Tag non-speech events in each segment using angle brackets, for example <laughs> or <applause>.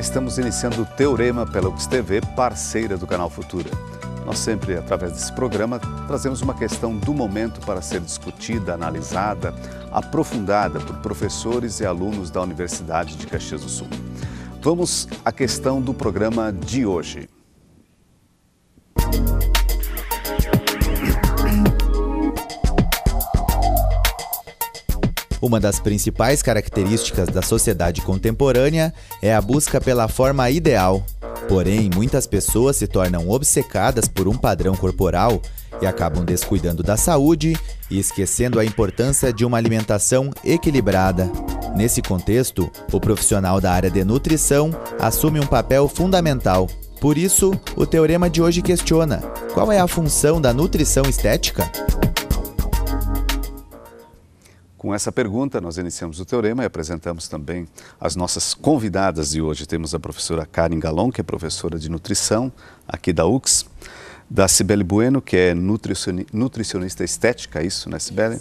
estamos iniciando o Teorema pela UX TV, parceira do canal Futura. Nós sempre, através desse programa, trazemos uma questão do momento para ser discutida, analisada, aprofundada por professores e alunos da Universidade de Caxias do Sul. Vamos à questão do programa de hoje. Uma das principais características da sociedade contemporânea é a busca pela forma ideal. Porém, muitas pessoas se tornam obcecadas por um padrão corporal e acabam descuidando da saúde e esquecendo a importância de uma alimentação equilibrada. Nesse contexto, o profissional da área de nutrição assume um papel fundamental. Por isso, o teorema de hoje questiona: qual é a função da nutrição estética? Com essa pergunta, nós iniciamos o Teorema e apresentamos também as nossas convidadas de hoje. Temos a professora Karen Galon, que é professora de nutrição aqui da UX, da Cibele Bueno, que é nutricionista estética, isso, né, Cibele?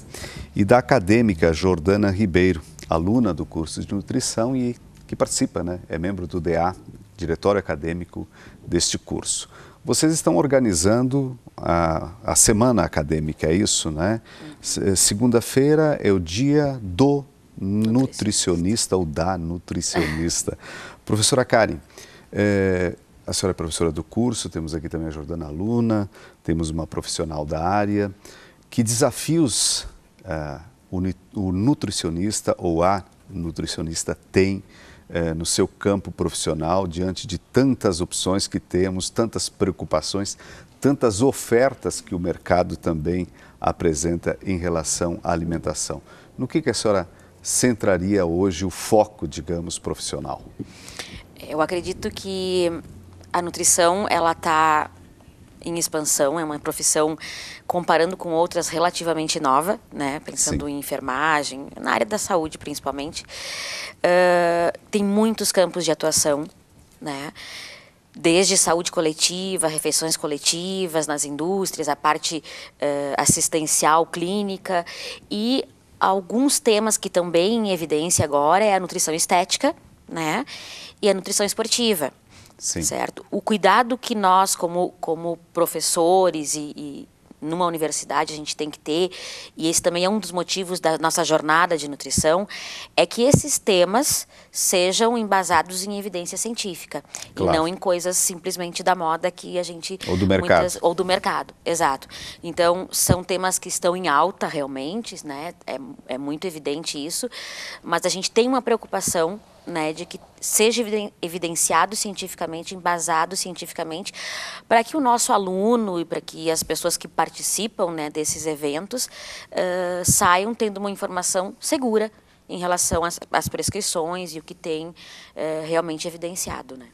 E da acadêmica Jordana Ribeiro, aluna do curso de nutrição e que participa, né? É membro do DA, diretório acadêmico deste curso. Vocês estão organizando a, a semana acadêmica, é isso, né? Segunda-feira é o dia do nutricionista ou da nutricionista. <laughs> Professora Karen, é, a senhora é professora do curso, temos aqui também a Jordana Luna, temos uma profissional da área. Que desafios eh, o, o, nutricionista ou a nutricionista tem é, no seu campo profissional, diante de tantas opções que temos, tantas preocupações, tantas ofertas que o mercado também apresenta em relação à alimentação. No que, que a senhora centraria hoje o foco, digamos, profissional? Eu acredito que a nutrição ela está em expansão, é uma profissão, comparando com outras, relativamente nova, né? Pensando Sim. em enfermagem, na área da saúde principalmente. Uh, tem muitos campos de atuação, né? desde saúde coletiva, refeições coletivas nas indústrias, a parte uh, assistencial clínica e alguns temas que também em evidência agora é a nutrição estética, né, e a nutrição esportiva. Sim. certo? O cuidado que nós, como, como professores e, e, numa universidade a gente tem que ter, e esse também é um dos motivos da nossa jornada de nutrição, é que esses temas sejam embasados em evidência científica claro. e não em coisas simplesmente da moda que a gente ou do mercado muitas, ou do mercado, exato. Então são temas que estão em alta realmente, né? É, é muito evidente isso, mas a gente tem uma preocupação né, de que seja evidenciado cientificamente, embasado cientificamente, para que o nosso aluno e para que as pessoas que participam né, desses eventos uh, saiam tendo uma informação segura em relação às, às prescrições e o que tem uh, realmente evidenciado. Né?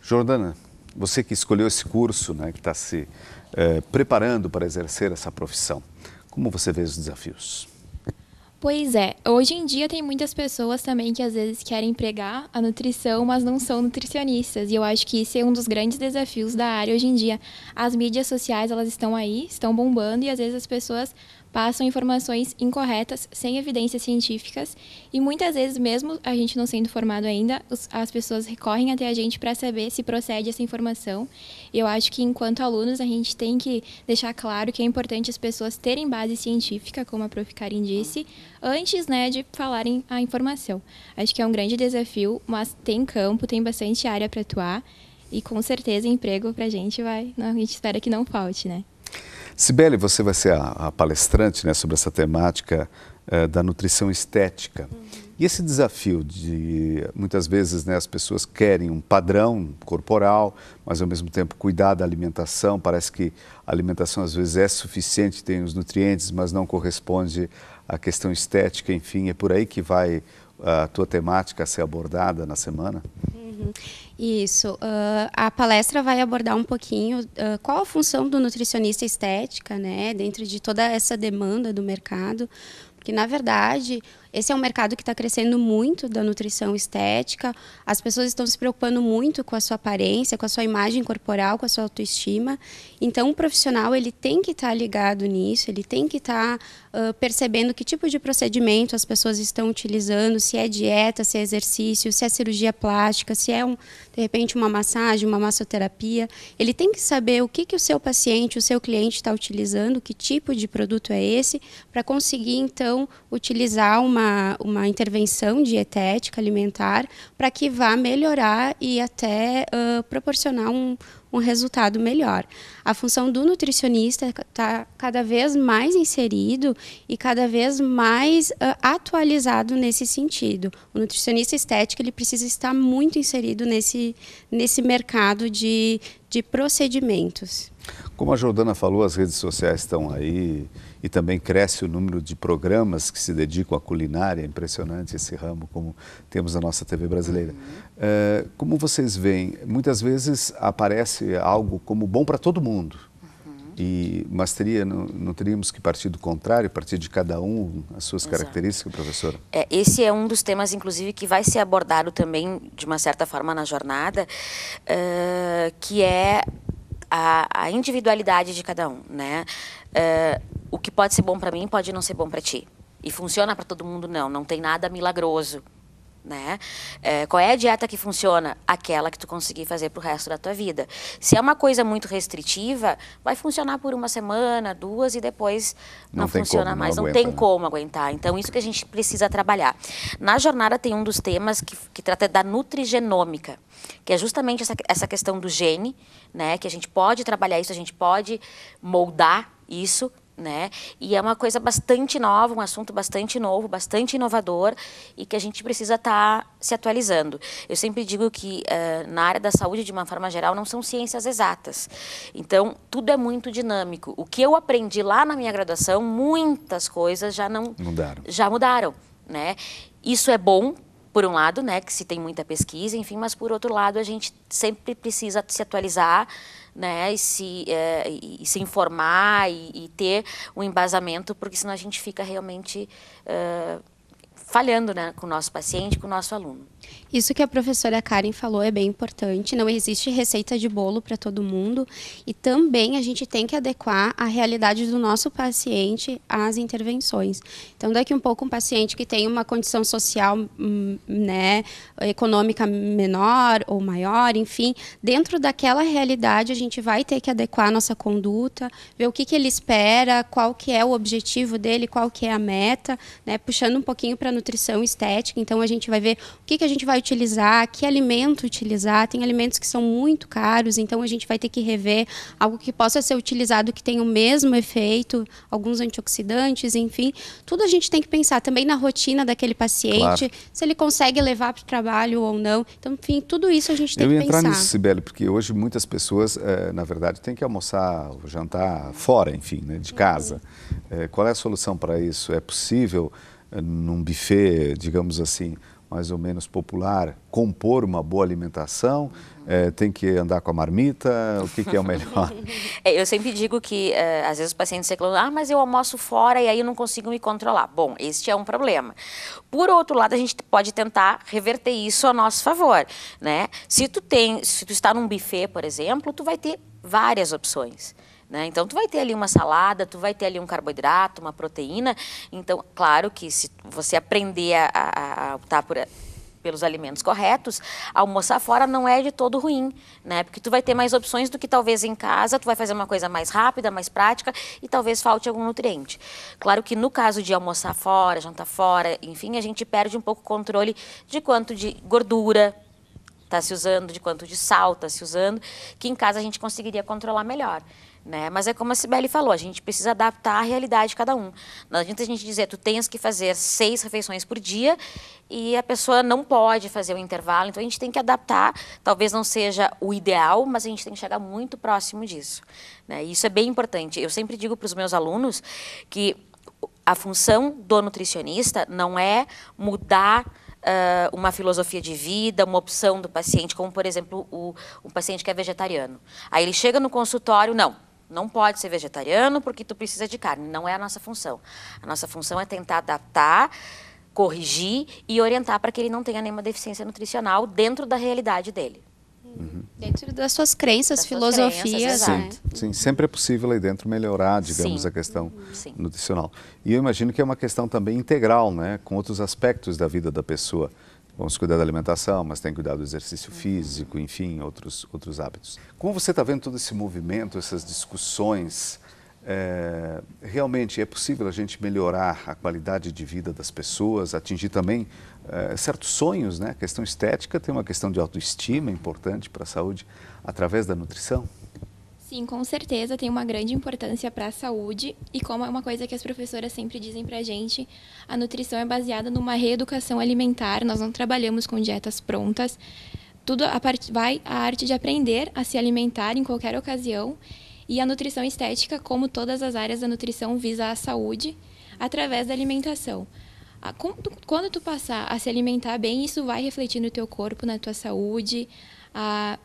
Jordana, você que escolheu esse curso, né, que está se uh, preparando para exercer essa profissão, como você vê os desafios? Pois é, hoje em dia tem muitas pessoas também que às vezes querem pregar a nutrição, mas não são nutricionistas. E eu acho que isso é um dos grandes desafios da área hoje em dia. As mídias sociais, elas estão aí, estão bombando e às vezes as pessoas passam informações incorretas, sem evidências científicas, e muitas vezes, mesmo a gente não sendo formado ainda, as pessoas recorrem até a gente para saber se procede essa informação. eu acho que, enquanto alunos, a gente tem que deixar claro que é importante as pessoas terem base científica, como a Prof. Karin disse, antes né, de falarem a informação. Acho que é um grande desafio, mas tem campo, tem bastante área para atuar. E com certeza emprego para a gente vai. A gente espera que não falte, né? Sibeli, você vai ser a, a palestrante né, sobre essa temática uh, da nutrição estética. Uhum. E esse desafio de, muitas vezes, né, as pessoas querem um padrão corporal, mas ao mesmo tempo cuidar da alimentação. Parece que a alimentação às vezes é suficiente, tem os nutrientes, mas não corresponde à questão estética. Enfim, é por aí que vai ah, a tua temática a ser abordada na semana? Uhum. Isso. Uh, a palestra vai abordar um pouquinho uh, qual a função do nutricionista estética, né, dentro de toda essa demanda do mercado, porque na verdade esse é um mercado que está crescendo muito da nutrição estética. As pessoas estão se preocupando muito com a sua aparência, com a sua imagem corporal, com a sua autoestima. Então, o profissional ele tem que estar tá ligado nisso, ele tem que estar tá, uh, percebendo que tipo de procedimento as pessoas estão utilizando, se é dieta, se é exercício, se é cirurgia plástica, se é um, de repente uma massagem, uma massoterapia. Ele tem que saber o que, que o seu paciente, o seu cliente está utilizando, que tipo de produto é esse, para conseguir então utilizar uma uma, uma intervenção dietética alimentar para que vá melhorar e até uh, proporcionar um, um resultado melhor. A função do nutricionista está cada vez mais inserido e cada vez mais uh, atualizado nesse sentido. O nutricionista estético ele precisa estar muito inserido nesse, nesse mercado de, de procedimentos. Como a Jordana falou, as redes sociais estão aí e também cresce o número de programas que se dedicam à culinária. É impressionante esse ramo, como temos na nossa TV brasileira. Uhum. É, como vocês veem, muitas vezes aparece algo como bom para todo mundo. Uhum. E, mas teria, não, não, teríamos que partir do contrário, partir de cada um as suas Exato. características, professora? É, esse é um dos temas, inclusive, que vai ser abordado também, de uma certa forma, na jornada, uh, que é a, a individualidade de cada um, né? Uh, o que pode ser bom para mim pode não ser bom para ti. E funciona para todo mundo não, não tem nada milagroso, né? É, qual é a dieta que funciona? Aquela que tu conseguir fazer para o resto da tua vida. Se é uma coisa muito restritiva, vai funcionar por uma semana, duas e depois não, não funciona como, mais, não, não aguenta, tem né? como aguentar. Então isso que a gente precisa trabalhar. Na jornada tem um dos temas que, que trata da nutrigenômica, que é justamente essa, essa questão do gene, né? Que a gente pode trabalhar isso, a gente pode moldar isso né? E é uma coisa bastante nova, um assunto bastante novo, bastante inovador e que a gente precisa estar tá se atualizando. Eu sempre digo que uh, na área da saúde, de uma forma geral, não são ciências exatas. Então, tudo é muito dinâmico. O que eu aprendi lá na minha graduação, muitas coisas já não mudaram. já mudaram, né? Isso é bom por um lado, né, que se tem muita pesquisa, enfim, mas por outro lado, a gente sempre precisa se atualizar, né, e se, é, e se informar e, e, ter um embasamento, porque senão a gente fica realmente é, falhando né, com o nosso paciente, com o nosso aluno. Isso que a professora Karen falou é bem importante. Não existe receita de bolo para todo mundo. E também a gente tem que adequar a realidade do nosso paciente às intervenções. Então, daqui um pouco, um paciente que tem uma condição social hum, né, econômica menor ou maior, enfim, dentro daquela realidade, a gente vai ter que adequar a nossa conduta, ver o que, que ele espera, qual que é o objetivo dele, qual que é a meta, né, puxando um pouquinho para nutrição estética. Então a gente vai ver o que, que a gente vai utilizar, que alimento utilizar. Tem alimentos que são muito caros, então a gente vai ter que rever algo que possa ser utilizado que tenha o mesmo efeito, alguns antioxidantes, enfim. Tudo a gente tem que pensar também na rotina daquele paciente, claro. se ele consegue levar para o trabalho ou não. Então, enfim, tudo isso a gente tem Eu que pensar. Eu ia entrar nisso, Sibeli, porque hoje muitas pessoas, é, na verdade, têm que almoçar, jantar fora, enfim, né, de uhum. casa. Uhum. É, qual é a solução para isso? É possível num buffet, digamos assim, mais ou menos popular, compor uma boa alimentação, é, tem que andar com a marmita, o que, que é o melhor? <laughs> é, eu sempre digo que, é, às vezes, os pacientes reclamam, ah, mas eu almoço fora e aí eu não consigo me controlar. Bom, este é um problema. Por outro lado, a gente pode tentar reverter isso a nosso favor, né? Se tu, tem, se tu está num buffet, por exemplo, tu vai ter várias opções. Né? Então, tu vai ter ali uma salada, tu vai ter ali um carboidrato, uma proteína. Então, claro que se você aprender a, a, a optar por, pelos alimentos corretos, almoçar fora não é de todo ruim, né? Porque tu vai ter mais opções do que talvez em casa, tu vai fazer uma coisa mais rápida, mais prática e talvez falte algum nutriente. Claro que no caso de almoçar fora, jantar fora, enfim, a gente perde um pouco o controle de quanto de gordura está se usando, de quanto de sal está se usando, que em casa a gente conseguiria controlar melhor. Né? Mas é como a Sibeli falou, a gente precisa adaptar a realidade de cada um. Não adianta a gente dizer, tu tens que fazer seis refeições por dia e a pessoa não pode fazer o um intervalo, então a gente tem que adaptar, talvez não seja o ideal, mas a gente tem que chegar muito próximo disso. Né? E isso é bem importante. Eu sempre digo para os meus alunos que a função do nutricionista não é mudar uh, uma filosofia de vida, uma opção do paciente, como, por exemplo, o, um paciente que é vegetariano. Aí ele chega no consultório, não, não pode ser vegetariano porque tu precisa de carne. Não é a nossa função. A nossa função é tentar adaptar, corrigir e orientar para que ele não tenha nenhuma deficiência nutricional dentro da realidade dele. Uhum. Dentro das suas crenças, das filosofias. Suas crenças, né? sim, sim, sempre é possível aí dentro melhorar, digamos, sim. a questão nutricional. E eu imagino que é uma questão também integral, né, com outros aspectos da vida da pessoa vamos cuidar da alimentação, mas tem que cuidar do exercício físico, enfim, outros, outros hábitos. Como você está vendo todo esse movimento, essas discussões, é, realmente é possível a gente melhorar a qualidade de vida das pessoas, atingir também é, certos sonhos, né? A questão estética tem uma questão de autoestima importante para a saúde através da nutrição? Sim, com certeza tem uma grande importância para a saúde e como é uma coisa que as professoras sempre dizem para a gente, a nutrição é baseada numa reeducação alimentar. Nós não trabalhamos com dietas prontas. Tudo a parte vai a arte de aprender a se alimentar em qualquer ocasião e a nutrição estética, como todas as áreas da nutrição, visa a saúde através da alimentação. Quando tu passar a se alimentar bem, isso vai refletir no teu corpo, na tua saúde, a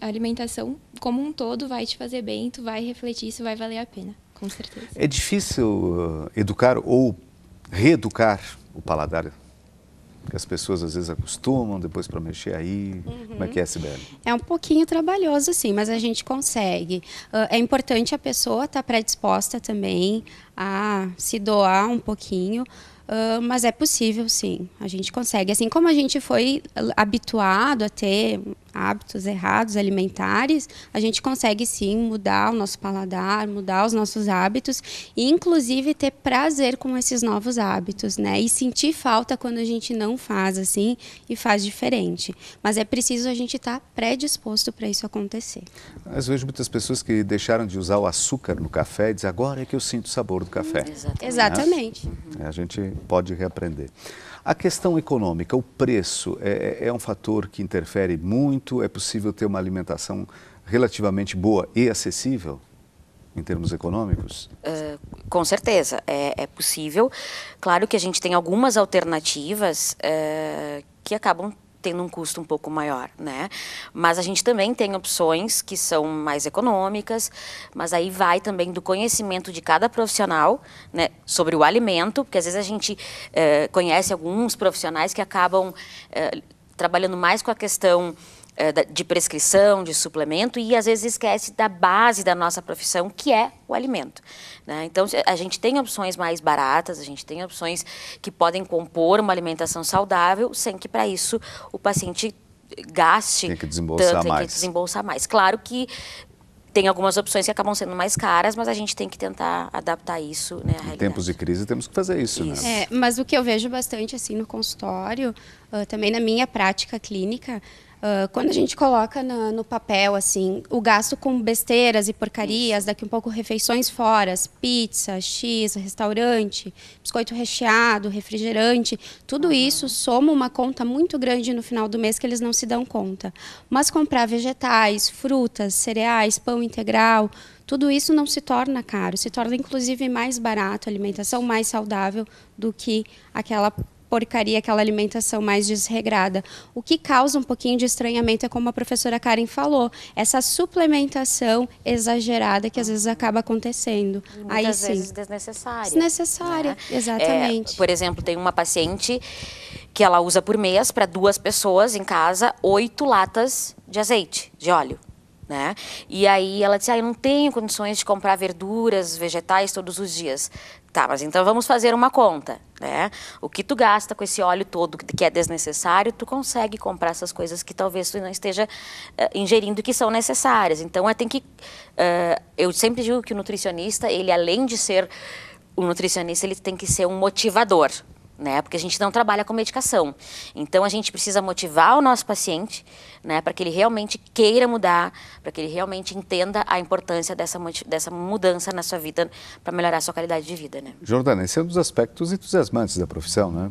alimentação como um todo vai te fazer bem, tu vai refletir, isso vai valer a pena, com certeza. É difícil uh, educar ou reeducar o paladar que as pessoas às vezes acostumam depois para mexer aí? Uhum. Como é que é, Sibeli? É um pouquinho trabalhoso, sim, mas a gente consegue. Uh, é importante a pessoa estar tá predisposta também a se doar um pouquinho. Uh, mas é possível, sim. A gente consegue. Assim como a gente foi habituado a ter hábitos errados alimentares, a gente consegue sim mudar o nosso paladar, mudar os nossos hábitos e inclusive ter prazer com esses novos hábitos, né? E sentir falta quando a gente não faz assim e faz diferente. Mas é preciso a gente estar tá predisposto para isso acontecer. Às vezes muitas pessoas que deixaram de usar o açúcar no café dizem agora é que eu sinto o sabor do café. Hum, exatamente. Né? A gente pode reaprender. A questão econômica, o preço é, é, é um fator que interfere muito quanto é possível ter uma alimentação relativamente boa e acessível? em termos econômicos? Uh, com certeza, é, é, possível. Claro que a gente tem algumas alternativas uh, que acabam tendo um custo um pouco maior, né? Mas a gente também tem opções que são mais econômicas, mas aí vai também do conhecimento de cada profissional, né, sobre o alimento, porque às vezes a gente uh, conhece alguns profissionais que acabam trabalhando mais com a questão eh, de prescrição, de suplemento, e às vezes esquece da base da nossa profissão, que é o alimento. Né? Então, a gente tem opções mais baratas, a gente tem opções que podem compor uma alimentação saudável, sem que para isso o paciente gaste tem que desembolsar tanto, mais. tem que desembolsar mais. Claro que tem algumas opções que acabam sendo mais caras, mas a gente tem que tentar adaptar isso né, à em realidade. Em tempos de crise temos que fazer isso, isso. né? É, mas o que eu vejo bastante assim no consultório, uh, também na minha prática clínica, Uh, quando a gente coloca no papel assim o gasto com besteiras e porcarias, daqui um pouco refeições fora, pizza, x, restaurante, biscoito recheado, refrigerante, tudo uhum. isso soma uma conta muito grande no final do mês que eles não se dão conta. Mas comprar vegetais, frutas, cereais, pão integral, tudo isso não se torna caro, se torna inclusive mais barato, alimentação mais saudável do que aquela porcaria, aquela alimentação mais desregrada. O que causa um pouquinho de estranhamento é como a professora Karen falou, essa suplementação exagerada que às vezes acaba acontecendo. Muitas Aí sim. vezes desnecessária. Desnecessária, né? É, exatamente. É, por exemplo, tem uma paciente que ela usa por mês para duas pessoas em casa oito latas de azeite, de óleo. Né? E aí ela disse, ah, eu não tenho condições de comprar verduras, vegetais todos os dias. Tá, mas então vamos fazer uma conta, né? O que tu gasta com esse óleo todo que é desnecessário, tu consegue comprar essas coisas que talvez tu não esteja uh, ingerindo que são necessárias. Então, é, tem que... Uh, eu sempre digo que o nutricionista, ele além de ser o nutricionista, ele tem que ser um motivador, né? Porque a gente não trabalha com medicação. Então a gente precisa motivar o nosso paciente, né, para que ele realmente queira mudar, para que ele realmente entenda a importância dessa dessa mudança na sua vida para melhorar a sua qualidade de vida, né? Jordana, esse é um dos aspectos entusiasmantes da profissão, né?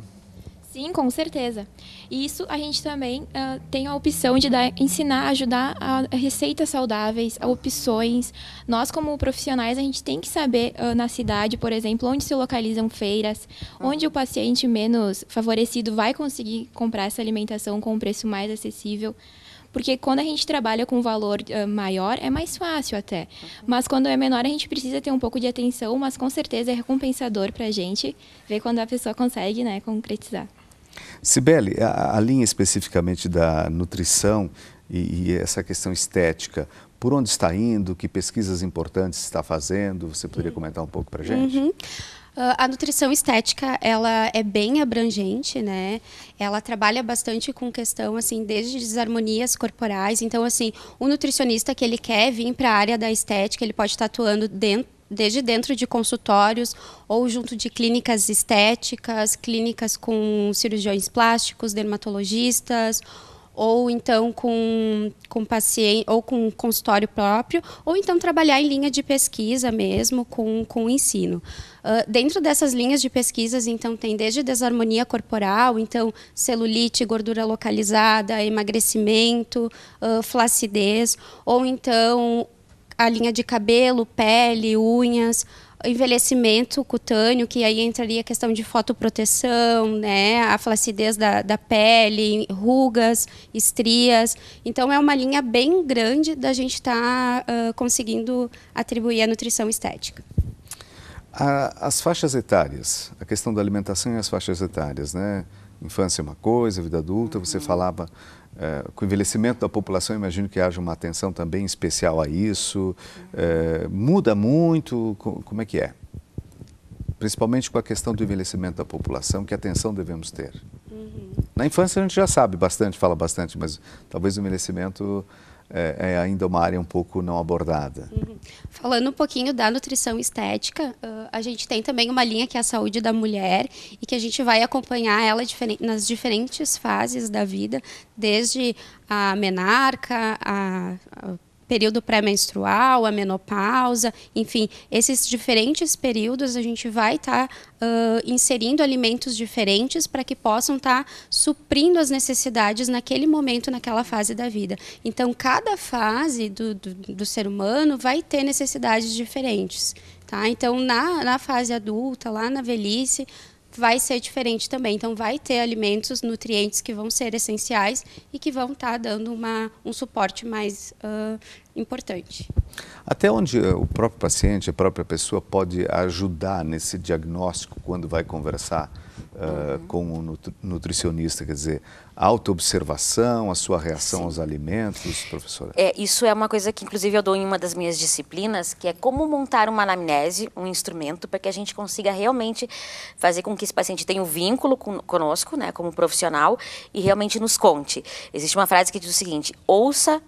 Sim, com certeza. E isso a gente também uh, tem a opção de dar, ensinar, ajudar a receitas saudáveis, a opções. Nós, como profissionais, a gente tem que saber uh, na cidade, por exemplo, onde se localizam feiras, uhum. onde o paciente menos favorecido vai conseguir comprar essa alimentação com um preço mais acessível. Porque quando a gente trabalha com um valor uh, maior, é mais fácil até. Uhum. Mas quando é menor, a gente precisa ter um pouco de atenção, mas com certeza é recompensador para a gente ver quando a pessoa consegue né, concretizar. Sibeli, a, a, linha especificamente da nutrição e, e, essa questão estética, por onde está indo, que pesquisas importantes está fazendo? Você poderia uhum. comentar um pouco para gente? Uhum. Uh, a nutrição estética, ela é bem abrangente, né? Ela trabalha bastante com questão, assim, desde desarmonias corporais. Então, assim, o nutricionista que ele quer vir para a área da estética, ele pode estar tá atuando dentro desde dentro de consultórios ou junto de clínicas estéticas, clínicas com cirurgiões plásticos, dermatologistas, ou então com, com paciente ou com consultório próprio, ou então trabalhar em linha de pesquisa mesmo com, com ensino. Uh, dentro dessas linhas de pesquisas, então, tem desde desarmonia corporal, então celulite, gordura localizada, emagrecimento, uh, flacidez, ou então a linha de cabelo, pele, unhas, envelhecimento cutâneo, que aí entraria a questão de fotoproteção, né, a flacidez da, da pele, rugas, estrias. Então, é uma linha bem grande da gente estar tá, uh, conseguindo atribuir a nutrição estética. as faixas etárias, a questão da alimentação e as faixas etárias, né? Infância é uma coisa, vida adulta, uhum. você falava é, com o envelhecimento da população, imagino que haja uma atenção também especial a isso. É, muda muito? Como é que é? Principalmente com a questão do envelhecimento da população, que atenção devemos ter? Uhum. Na infância a gente já sabe bastante, fala bastante, mas talvez o envelhecimento é, é, ainda uma área um pouco não abordada. Uhum. Falando um pouquinho da nutrição estética, uh, a gente tem também uma linha que é a saúde da mulher e que a gente vai acompanhar ela nas diferentes fases da vida, desde a menarca, a, a período pré-menstrual, a menopausa, enfim, esses diferentes períodos a gente vai estar tá, uh, inserindo alimentos diferentes para que possam estar tá suprindo as necessidades naquele momento, naquela fase da vida. Então, cada fase do, do, do ser humano vai ter necessidades diferentes. Tá? Então, na, na fase adulta, lá na velhice, vai ser diferente também. Então, vai ter alimentos, nutrientes que vão ser essenciais e que vão estar tá dando uma, um suporte mais uh, importante. Até onde eh, o próprio paciente, a própria pessoa pode ajudar nesse diagnóstico quando vai conversar? Eh, uhum. com um nutricionista, quer dizer, autoobservação, a sua reação Sim. aos alimentos, professora? É, isso é uma coisa que, inclusive, eu dou em uma das minhas disciplinas, que é como montar uma anamnese, um instrumento, para que a gente consiga realmente fazer com que esse paciente tenha um vínculo com, conosco, né, como profissional, e realmente nos conte. Existe uma frase que diz o seguinte: ouça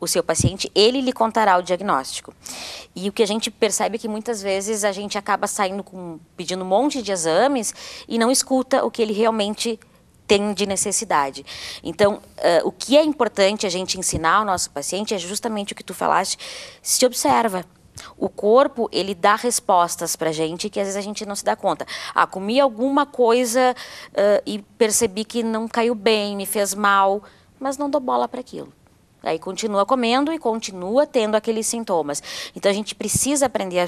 o seu paciente, ele lhe contará o diagnóstico. E o que a gente percebe é que muitas vezes a gente acaba saindo com, pedindo um monte de exames e não escuta o que ele realmente tem de necessidade. Então, uh, o que é importante a gente ensinar ao nosso paciente é justamente o que tu falaste, se observa. O corpo, ele dá respostas para gente que às vezes a gente não se dá conta. Ah, comi alguma coisa uh, e percebi que não caiu bem, me fez mal, mas não dou bola para aquilo. Aí continua comendo e continua tendo aqueles sintomas. Então a gente precisa aprender a,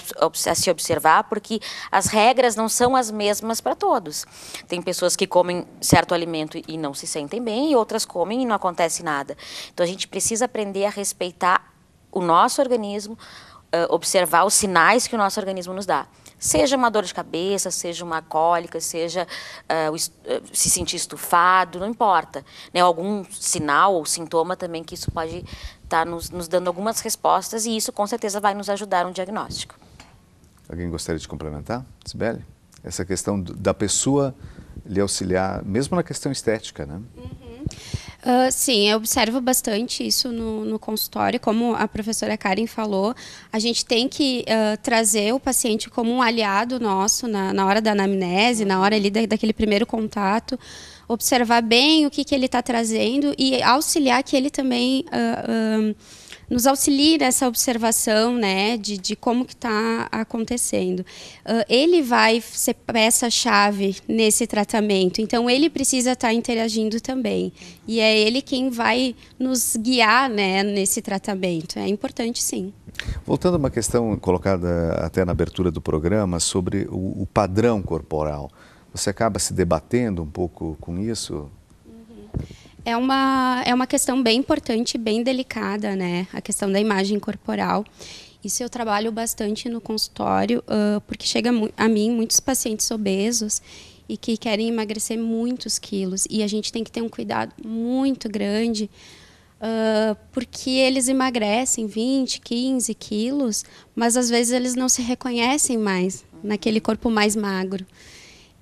a se observar, porque as regras não são as mesmas para todos. Tem pessoas que comem certo alimento e não se sentem bem, e outras comem e não acontece nada. Então a gente precisa aprender a respeitar o nosso organismo, observar os sinais que o nosso organismo nos dá. Seja uma dor de cabeça, seja uma cólica, seja uh, se sentir estufado, não importa. Né? Algum sinal ou sintoma também que isso pode estar tá nos, nos dando algumas respostas e isso com certeza vai nos ajudar no diagnóstico. Alguém gostaria de complementar, Sibeli? Essa questão da pessoa lhe auxiliar, mesmo na questão estética, né? Uhum. Uh, sim, eu observo bastante isso no, no, consultório. Como a professora Karen falou, a gente tem que uh, trazer o paciente como um aliado nosso na, na hora da anamnese, na hora ali da, daquele primeiro contato observar bem o que, que ele está trazendo e auxiliar que ele também uh, uh, nos auxilie nessa observação né, de, de como que está acontecendo. Uh, ele vai ser peça-chave nesse tratamento, então ele precisa estar tá interagindo também. E é ele quem vai nos guiar né, nesse tratamento. É importante, sim. Voltando a uma questão colocada até na abertura do programa sobre o, o padrão corporal. Você acaba se debatendo um pouco com isso? é uma, é uma questão bem importante, bem delicada, né? A questão da imagem corporal. Isso eu trabalho bastante no consultório, uh, porque chega a mim muitos pacientes obesos e que querem emagrecer muitos quilos. E a gente tem que ter um cuidado muito grande, uh, porque eles emagrecem 20, 15 quilos, mas às vezes eles não se reconhecem mais naquele corpo mais magro.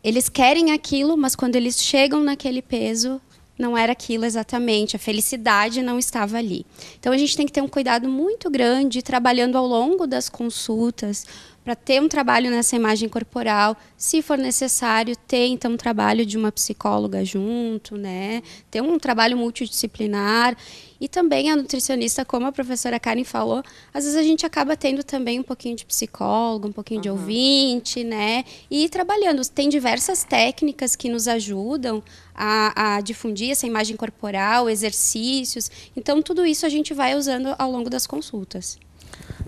Eles querem aquilo, mas quando eles chegam naquele peso, não era aquilo exatamente, a felicidade não estava ali. Então a gente tem que ter um cuidado muito grande trabalhando ao longo das consultas para ter um trabalho nessa imagem corporal, se for necessário ter então um trabalho de uma psicóloga junto, né? Ter um trabalho multidisciplinar e também a nutricionista, como a professora Karen falou, às vezes a gente acaba tendo também um pouquinho de psicólogo, um pouquinho uhum. de ouvinte, né? E trabalhando. Tem diversas técnicas que nos ajudam a, a difundir essa imagem corporal, exercícios. Então, tudo isso a gente vai usando ao longo das consultas.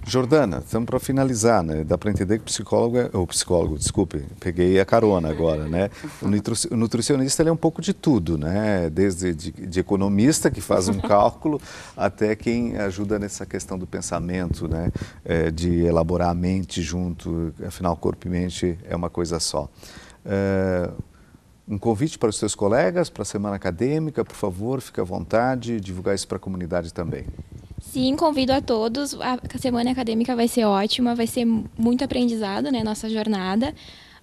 Jordana, estamos para finalizar, né? Dá para entender que o psicólogo, é, ou psicólogo, desculpe, peguei a carona agora, né? O nutricionista ele é um pouco de tudo, né? Desde de, de economista que faz um <laughs> cálculo até quem ajuda nessa questão do pensamento, né? É, de elaborar a mente junto, afinal corpo e mente é uma coisa só. É, um convite para os seus colegas, para a semana acadêmica, por favor, fique à vontade, divulgar isso para a comunidade também. Sim, convido a todos. A semana acadêmica vai ser ótima, vai ser muito aprendizado, né, nossa jornada.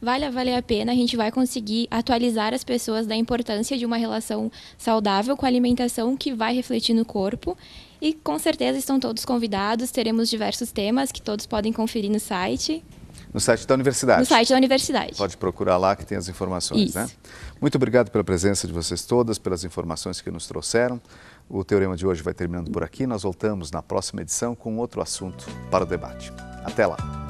Vale valer a pena, a gente vai conseguir atualizar as pessoas da importância de uma relação saudável com a alimentação que vai refletir no corpo. E com certeza estão todos convidados, teremos diversos temas que todos podem conferir no site. No site da universidade. No site da universidade. Pode procurar lá que tem as informações, Isso. né? Muito obrigado pela presença de vocês todas, pelas informações que nos trouxeram. O teorema de hoje vai terminando por aqui. Nós voltamos na próxima edição com outro assunto para o debate. Até lá.